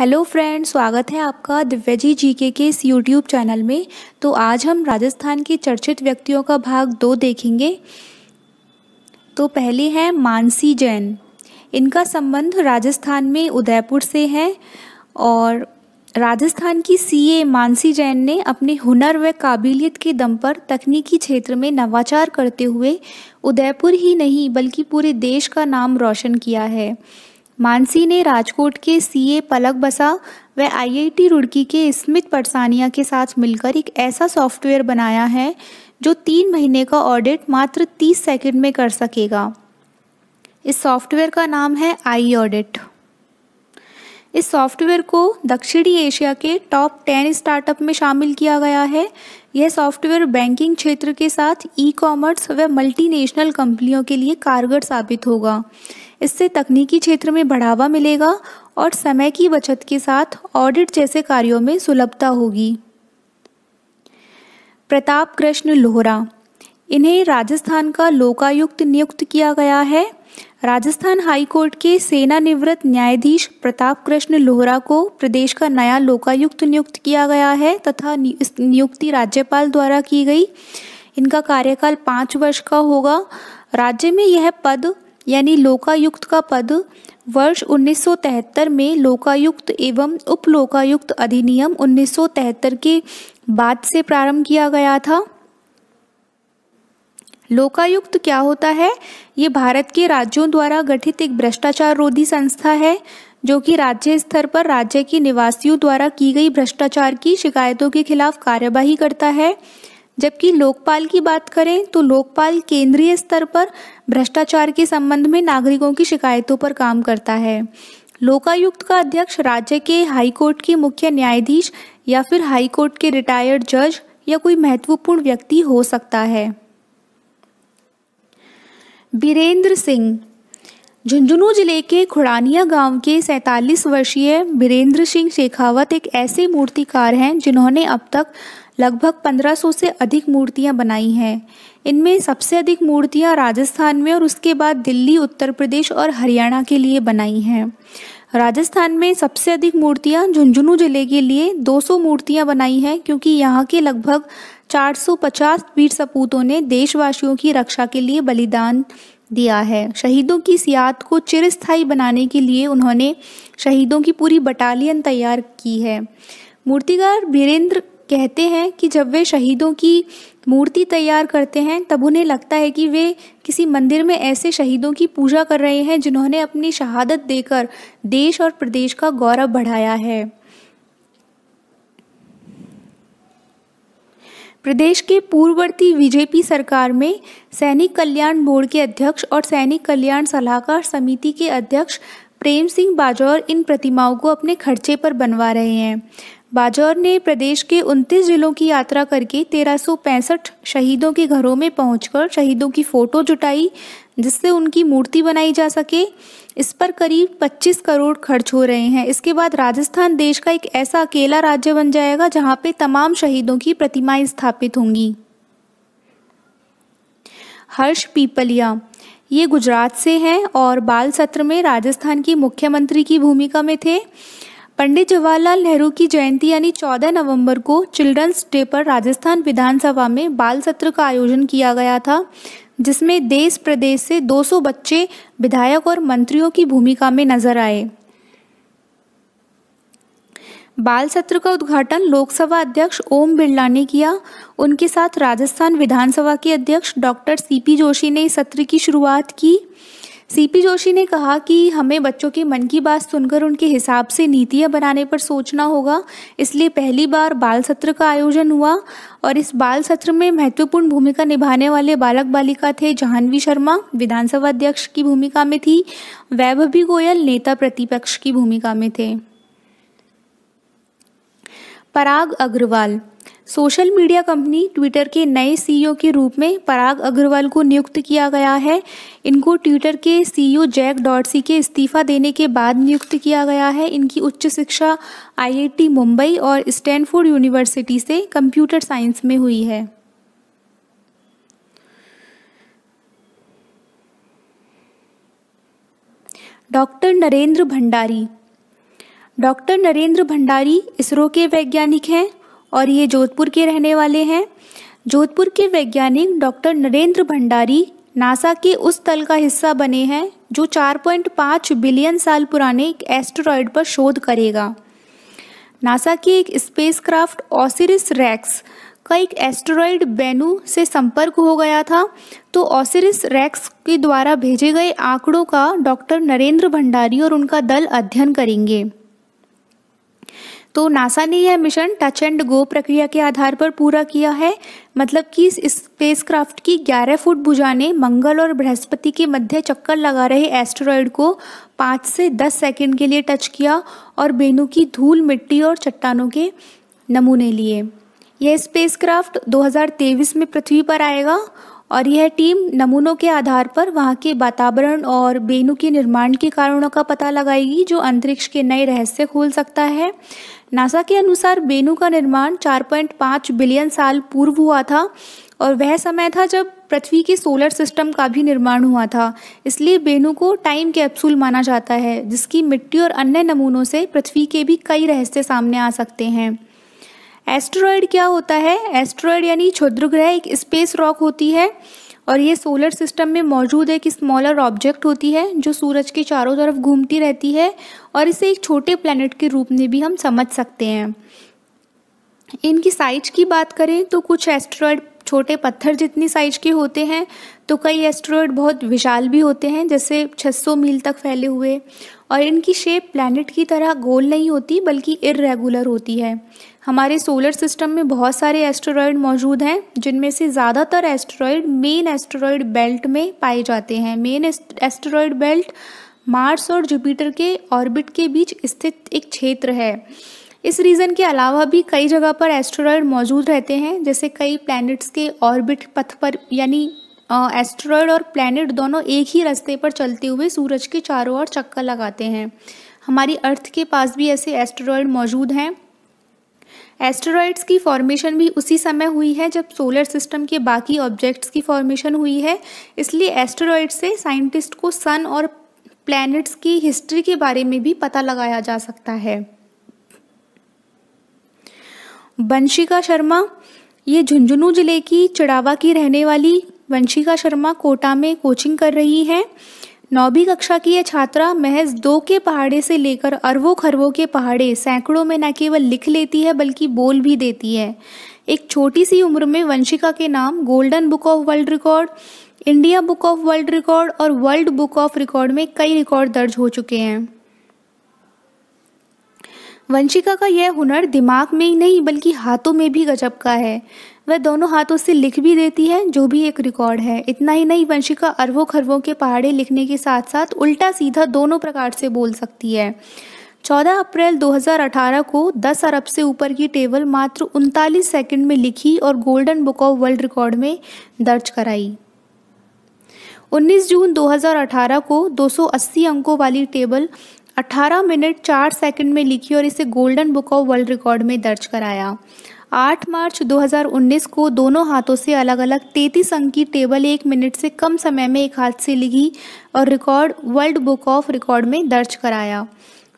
hello friend स्वागत है आपका दिव्या जी जी के इस यूट्यूब चैनल में तो आज हम राजस्थान के चर्चित व्यक्तियों का भाग दो देखेंगे तो पहले हैं मानसी जैन इनका संबंध राजस्थान में उदयपुर से है और राजस्थान की सीए मानसी जैन ने अपने हुनर व काबिलियत के दम पर तकनीकी क्षेत्र में नवाचार करते हुए उदयपुर ही नहीं बल्कि पूरे देश का नाम रोशन किया है मानसी ने राजकोट के सीए पलक बसा व आईआईटी रुड़की के स्मित परसानिया के साथ मिलकर एक ऐसा सॉफ्टवेयर बनाया है जो तीन महीने का ऑडिट मात्र तीस सेकंड में कर सकेगा इस सॉफ्टवेयर का नाम है आई ऑडिट इस सॉफ्टवेयर को दक्षिणी एशिया के टॉप टेन स्टार्टअप में शामिल किया गया है यह सॉफ्टवेयर बैंकिंग क्षेत्र के साथ ई कॉमर्स व मल्टीनेशनल कंपनियों के लिए कारगर साबित होगा इससे तकनीकी क्षेत्र में बढ़ावा मिलेगा और समय की बचत के साथ ऑडिट जैसे कार्यों में सुलभता होगी प्रताप कृष्ण लोहरा इन्हें राजस्थान का लोकायुक्त नियुक्त किया गया है राजस्थान हाईकोर्ट के सेनानिवृत्त न्यायाधीश प्रताप कृष्ण लोहरा को प्रदेश का नया लोकायुक्त नियुक्त किया गया है तथा नियुक्ति राज्यपाल द्वारा की गई इनका कार्यकाल पाँच वर्ष का होगा राज्य में यह पद यानी लोकायुक्त का पद वर्ष 1973 में लोकायुक्त एवं उप लोकायुक्त अधिनियम 1973 के बाद से प्रारंभ किया गया था लोकायुक्त क्या होता है ये भारत के राज्यों द्वारा गठित एक भ्रष्टाचार रोधी संस्था है जो कि राज्य स्तर पर राज्य के निवासियों द्वारा की गई भ्रष्टाचार की शिकायतों के खिलाफ कार्यवाही करता है जबकि लोकपाल की बात करें तो लोकपाल केंद्रीय स्तर पर भ्रष्टाचार के संबंध में नागरिकों की शिकायतों पर काम करता है लोकायुक्त का अध्यक्ष राज्य के हाईकोर्ट के मुख्य न्यायाधीश या फिर हाईकोर्ट के रिटायर्ड जज या कोई महत्वपूर्ण व्यक्ति हो सकता है बीरेंद्र सिंह झुंझुनू जिले के खुड़ानिया गांव के सैंतालीस वर्षीय बीरेंद्र सिंह शेखावत एक ऐसे मूर्तिकार हैं जिन्होंने अब तक लगभग 1500 से अधिक मूर्तियां बनाई हैं इनमें सबसे अधिक मूर्तियां राजस्थान में और उसके बाद दिल्ली उत्तर प्रदेश और हरियाणा के लिए बनाई हैं राजस्थान में सबसे अधिक मूर्तियां झुंझुनू जिले के लिए 200 मूर्तियां बनाई हैं क्योंकि यहाँ के लगभग 450 वीर सपूतों ने देशवासियों की रक्षा के लिए बलिदान दिया है शहीदों की सियात को चिरस्थायी बनाने के लिए उन्होंने शहीदों की पूरी बटालियन तैयार की है मूर्तिकार वीरेंद्र कहते हैं कि जब वे शहीदों की मूर्ति तैयार करते हैं तब उन्हें लगता है कि वे किसी मंदिर में ऐसे शहीदों की पूजा कर रहे हैं जिन्होंने अपनी शहादत देकर देश और प्रदेश का गौरव बढ़ाया है प्रदेश के पूर्ववर्ती बीजेपी सरकार में सैनिक कल्याण बोर्ड के अध्यक्ष और सैनिक कल्याण सलाहकार समिति के अध्यक्ष प्रेम सिंह बाजौर इन प्रतिमाओं को अपने खर्चे पर बनवा रहे हैं बाजौर ने प्रदेश के 29 जिलों की यात्रा करके तेरह शहीदों के घरों में पहुंचकर शहीदों की फ़ोटो जुटाई जिससे उनकी मूर्ति बनाई जा सके इस पर करीब 25 करोड़ खर्च हो रहे हैं इसके बाद राजस्थान देश का एक ऐसा अकेला राज्य बन जाएगा जहां पे तमाम शहीदों की प्रतिमाएं स्थापित होंगी हर्ष पीपलिया ये गुजरात से हैं और बाल सत्र में राजस्थान की मुख्यमंत्री की भूमिका में थे पंडित जवाहरलाल नेहरू की जयंती यानी 14 नवंबर को चिल्ड्रंस डे पर राजस्थान विधानसभा में बाल सत्र का आयोजन किया गया था जिसमें देश प्रदेश से 200 बच्चे विधायक और मंत्रियों की भूमिका में नजर आए बाल सत्र का उद्घाटन लोकसभा अध्यक्ष ओम बिरला ने किया उनके साथ राजस्थान विधानसभा के अध्यक्ष डॉक्टर सीपी जोशी ने इस सत्र की शुरुआत की सीपी जोशी ने कहा कि हमें बच्चों के मन की बात सुनकर उनके हिसाब से नीतियां बनाने पर सोचना होगा इसलिए पहली बार बाल सत्र का आयोजन हुआ और इस बाल सत्र में महत्वपूर्ण भूमिका निभाने वाले बालक बालिका थे जहानवी शर्मा विधानसभा अध्यक्ष की भूमिका में थी वैभवी गोयल नेता प्रतिपक्ष की भूमिका में थे Parag Agrawal social media company Twitter के नए सीईओ के रूप में पराग अग्रवाल को नियुक्त किया गया है इनको ट्विटर के सीईओ जैक डॉटसी के इस्तीफा देने के बाद नियुक्त किया गया है इनकी उच्च शिक्षा आईआईटी मुंबई और स्टैनफोर्ड यूनिवर्सिटी से कंप्यूटर साइंस में हुई है डॉक्टर नरेंद्र भंडारी डॉक्टर नरेंद्र भंडारी इसरो के वैज्ञानिक हैं और ये जोधपुर के रहने वाले हैं जोधपुर के वैज्ञानिक डॉक्टर नरेंद्र भंडारी नासा के उस तल का हिस्सा बने हैं जो 4.5 बिलियन साल पुराने एक एस्ट्रॉयड पर शोध करेगा नासा की एक स्पेसक्राफ्ट ओसिरिस रैक्स का एक एस्ट्रॉयड बेनू से संपर्क हो गया था तो ओसिरिस रैक्स के द्वारा भेजे गए आंकड़ों का डॉक्टर नरेंद्र भंडारी और उनका दल अध्ययन करेंगे तो नासा ने यह मिशन टच एंड गो प्रक्रिया के आधार पर पूरा किया है मतलब कि इस स्पेस क्राफ्ट की 11 फुट भुजाने मंगल और बृहस्पति के मध्य चक्कर लगा रहे एस्ट्रॉयड को 5 से 10 सेकंड के लिए टच किया और बेनू की धूल मिट्टी और चट्टानों के नमूने लिए यह स्पेस क्राफ्ट में पृथ्वी पर आएगा और यह टीम नमूनों के आधार पर वहाँ के वातावरण और बेनु के निर्माण के कारणों का पता लगाएगी जो अंतरिक्ष के नए रहस्य खोल सकता है नासा के अनुसार बेनु का निर्माण 4.5 बिलियन साल पूर्व हुआ था और वह समय था जब पृथ्वी के सोलर सिस्टम का भी निर्माण हुआ था इसलिए बेनु को टाइम कैप्सूल माना जाता है जिसकी मिट्टी और अन्य नमूनों से पृथ्वी के भी कई रहस्य सामने आ सकते हैं एस्ट्रॉयड क्या होता है एस्ट्रॉयड यानी क्षुद्र ग्रह एक स्पेस रॉक होती है और ये सोलर सिस्टम में मौजूद एक स्मॉलर ऑब्जेक्ट होती है जो सूरज के चारों तरफ घूमती रहती है और इसे एक छोटे प्लैनेट के रूप में भी हम समझ सकते हैं इनकी साइज की बात करें तो कुछ एस्ट्रॉयड छोटे पत्थर जितनी साइज के होते हैं तो कई एस्ट्रॉयड बहुत विशाल भी होते हैं जैसे 600 मील तक फैले हुए और इनकी शेप प्लैनेट की तरह गोल नहीं होती बल्कि इरेगुलर होती है हमारे सोलर सिस्टम में बहुत सारे एस्ट्रॉयड मौजूद हैं जिनमें से ज़्यादातर एस्ट्रॉयड मेन एस्ट्रॉयड बेल्ट में पाए जाते हैं मेन एस्ट्रॉयड बेल्ट मार्स और जुपिटर के ऑर्बिट के बीच स्थित एक क्षेत्र है इस रीज़न के अलावा भी कई जगह पर एस्ट्रॉयड मौजूद रहते हैं जैसे कई प्लैनेट्स के ऑर्बिट पथ पर यानी एस्ट्रॉयड और प्लैनेट दोनों एक ही रास्ते पर चलते हुए सूरज के चारों ओर चक्कर लगाते हैं हमारी अर्थ के पास भी ऐसे एस्ट्रॉयड मौजूद हैं एस्ट्रॉयड्स की फॉर्मेशन भी उसी समय हुई है जब सोलर सिस्टम के बाकी ऑब्जेक्ट्स की फॉर्मेशन हुई है इसलिए एस्ट्रॉयड से साइंटिस्ट को सन और प्लैनेट्स की हिस्ट्री के बारे में भी पता लगाया जा सकता है वंशिका शर्मा ये झुंझुनू जिले की चिड़ावा की रहने वाली वंशिका शर्मा कोटा में कोचिंग कर रही हैं नौवीं कक्षा की यह छात्रा महज दो के पहाड़े से लेकर अरबों खरबों के पहाड़े सैकड़ों में न केवल लिख लेती है बल्कि बोल भी देती है एक छोटी सी उम्र में वंशिका के नाम golden book of world record India book of world record और वर्ल्ड बुक ऑफ रिकॉर्ड में कई रिकॉर्ड दर्ज हो चुके हैं वंशिका का यह हुनर दिमाग में ही नहीं बल्कि हाथों में भी गजब का है वह दोनों हाथों से लिख भी देती है जो भी एक रिकॉर्ड है इतना ही नहीं वंशिका अरबों खरबों के पहाड़े लिखने के साथ साथ उल्टा सीधा दोनों प्रकार से बोल सकती है 14 अप्रैल 2018 को 10 अरब से ऊपर की टेबल मात्र उनतालीस सेकंड में लिखी और golden book of world record में दर्ज कराई 19 जून 2018 को 280 अंकों वाली टेबल 18 मिनट 4 सेकंड में लिखी और इसे golden book of world record में दर्ज कराया 8 मार्च 2019 को दोनों हाथों से अलग अलग तैतीस अंक की टेबल एक मिनट से कम समय में एक हाथ से लिखी और record world book of record में दर्ज कराया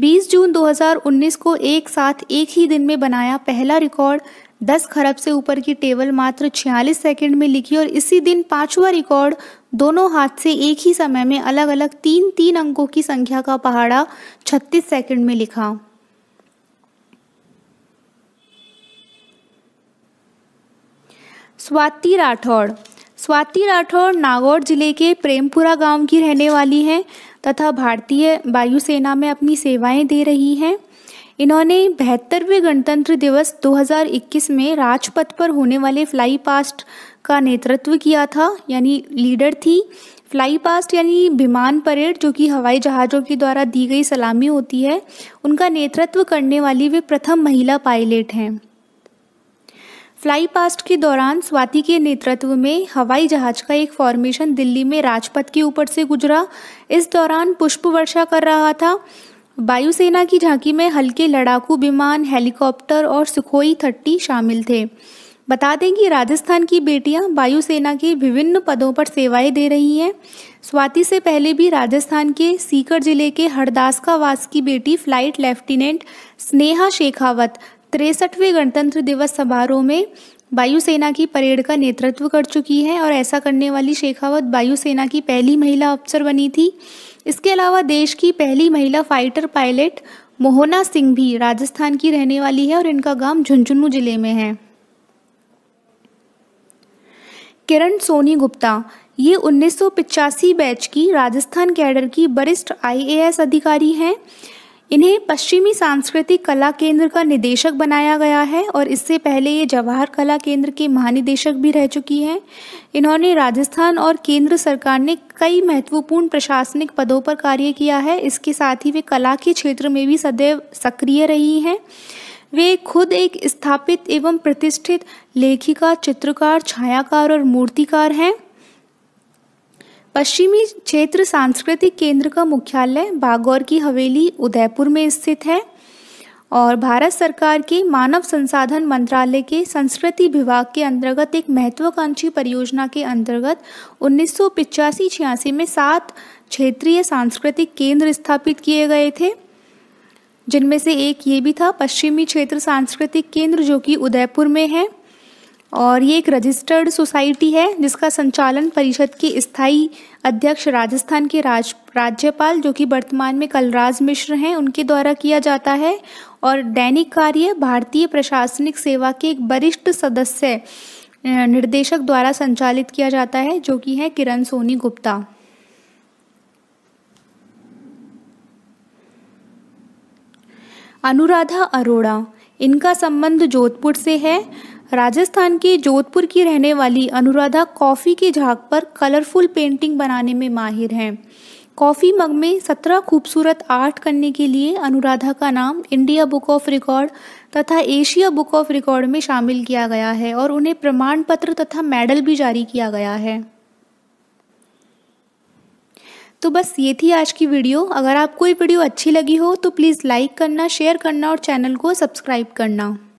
20 जून 2019 को एक साथ एक ही दिन में बनाया पहला रिकॉर्ड दस खरब से ऊपर की टेबल मात्र 46 सेकंड में लिखी और इसी दिन पांचवा रिकॉर्ड दोनों हाथ से एक ही समय में अलग अलग तीन तीन अंकों की संख्या का पहाड़ा 36 सेकंड में लिखा स्वाति राठौड़ स्वाति राठौड़ नागौर जिले के प्रेमपुरा गांव की रहने वाली हैं तथा भारतीय वायुसेना में अपनी सेवाएं दे रही हैं इन्होंने बहत्तरवें गणतंत्र दिवस 2021 में राजपथ पर होने वाले फ्लाई पास्ट का नेतृत्व किया था यानी लीडर थी फ्लाई पास्ट यानी विमान परेड जो कि हवाई जहाज़ों के द्वारा दी गई सलामी होती है उनका नेतृत्व करने वाली वे प्रथम महिला पायलट हैं फ्लाई पास्ट के दौरान स्वाति के नेतृत्व में हवाई जहाज का एक फॉर्मेशन दिल्ली में राजपथ के ऊपर से गुजरा इस दौरान पुष्प वर्षा कर रहा था वायुसेना की झांकी में हल्के लड़ाकू विमान हेलीकॉप्टर और सुखोई थर्टी शामिल थे बता दें कि राजस्थान की बेटियां वायुसेना के विभिन्न पदों पर सेवाएं दे रही हैं स्वाति से पहले भी राजस्थान के सीकर जिले के हरदास का वास की बेटी फ्लाइट लेफ्टिनेंट स्नेहा शेखावत तिरसठवें गणतंत्र दिवस समारोह में वायुसेना की परेड का नेतृत्व कर चुकी हैं और ऐसा करने वाली शेखावत वायुसेना की पहली महिला अफसर बनी थी इसके अलावा देश की पहली महिला फाइटर पायलट मोहना सिंह भी राजस्थान की रहने वाली है और इनका गांव झुंझुनू जिले में है किरण सोनी गुप्ता ये उन्नीस बैच की राजस्थान कैडर की वरिष्ठ आईएएस अधिकारी हैं इन्हें पश्चिमी सांस्कृतिक कला केंद्र का निदेशक बनाया गया है और इससे पहले ये जवाहर कला केंद्र के महानिदेशक भी रह चुकी हैं इन्होंने राजस्थान और केंद्र सरकार ने कई महत्वपूर्ण प्रशासनिक पदों पर कार्य किया है इसके साथ ही वे कला के क्षेत्र में भी सदैव सक्रिय रही हैं वे खुद एक स्थापित एवं प्रतिष्ठित लेखिका चित्रकार छायाकार और मूर्तिकार हैं पश्चिमी क्षेत्र सांस्कृतिक केंद्र का मुख्यालय बागौर की हवेली उदयपुर में स्थित है और भारत सरकार के मानव संसाधन मंत्रालय के संस्कृति विभाग के अंतर्गत एक महत्वाकांक्षी परियोजना के अंतर्गत उन्नीस सौ में सात क्षेत्रीय सांस्कृतिक केंद्र स्थापित किए गए थे जिनमें से एक ये भी था पश्चिमी क्षेत्र सांस्कृतिक केंद्र जो कि उदयपुर में है और ये एक रजिस्टर्ड सोसाइटी है जिसका संचालन परिषद की स्थायी अध्यक्ष राजस्थान के राज राज्यपाल जो कि वर्तमान में कलराज मिश्र हैं उनके द्वारा किया जाता है और दैनिक कार्य भारतीय प्रशासनिक सेवा के एक वरिष्ठ सदस्य निर्देशक द्वारा संचालित किया जाता है जो कि है किरण सोनी गुप्ता अनुराधा अरोड़ा इनका संबंध जोधपुर से है राजस्थान के जोधपुर की रहने वाली अनुराधा कॉफ़ी की झाग पर कलरफुल पेंटिंग बनाने में माहिर हैं कॉफ़ी मग में सत्रह खूबसूरत आर्ट करने के लिए अनुराधा का नाम इंडिया बुक ऑफ रिकॉर्ड तथा एशिया बुक ऑफ रिकॉर्ड में शामिल किया गया है और उन्हें प्रमाण पत्र तथा मेडल भी जारी किया गया है तो बस ये थी आज की वीडियो अगर आपको ये वीडियो अच्छी लगी हो तो प्लीज़ लाइक करना शेयर करना और चैनल को सब्सक्राइब करना